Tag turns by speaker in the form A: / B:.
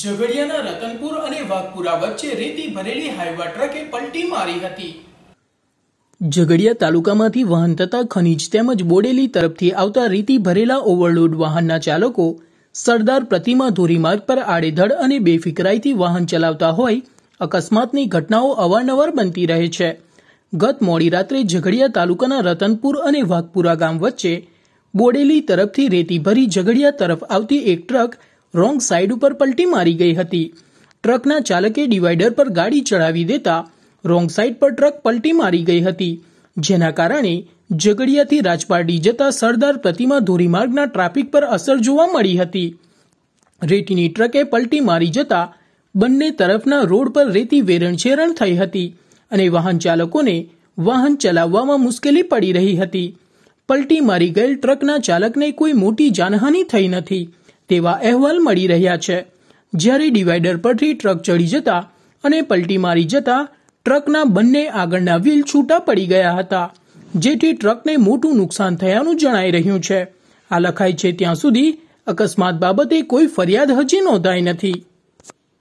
A: ઝઘડિયાના રતનપુર અને વાઘપુરા વચ્ચે રેતી ભરેલી હાઈવા ટ્રકે પલટી મારી હતી ઝઘડિયા તાલુકામાંથી વાહન તથા ખનીજ તેમજ બોડેલી તરફથી આવતા રેતી ભરેલા ઓવરલોડ વાહનના ચાલકો સરદાર પ્રતિમા ધોરીમાર્ગ પર આડેધડ અને બેફિકરાઈથી વાહન ચલાવતા હોય અકસ્માતની ઘટનાઓ અવારનવાર બનતી રહે છે ગત મોડી રાત્રે ઝઘડિયા તાલુકાના રતનપુર અને વાઘપુરા ગામ વચ્ચે બોડેલી તરફથી રેતી ભરી ઝઘડિયા તરફ આવતી એક ટ્રક રોંગ સાઇડ ઉપર પલટી મારી ગઈ હતી ટ્રકના ચાલકે ડિવાઈડર પર ગાડી ચડાવી દેતા રોંગ સાઇડ પર ટ્રક પલટી મારી ગઈ હતી જેના કારણે ઝઘડિયાથી રાજપારડી જતા સરદાર પ્રતિમા ધોરીમાર્ગના ટ્રાફિક પર અસર જોવા મળી હતી રેતીની ટ્રકે પલટી મારી જતા બંને તરફના રોડ પર રેતી વેરણચેરણ થઈ હતી અને વાહન ચાલકોને વાહન ચલાવવામાં મુશ્કેલી પડી રહી હતી પલટી મારી ગયેલ ટ્રકના ચાલકને કોઈ મોટી જાનહાની થઈ નથી તેવા અહેવાલ મળી રહ્યા છે જ્યારે ડિવાઇડર પરથી ટ્રક ચડી જતા અને પલટી મારી જતા ટ્રકના બંને આગળના વ્હીલ છૂટા પડી ગયા હતા જેથી ટ્રકને મોટું નુકસાન થયાનું જણાઈ રહ્યું છે આ લખાય છે ત્યાં સુધી અકસ્માત બાબતે કોઈ ફરિયાદ હજી નોંધાઈ નથી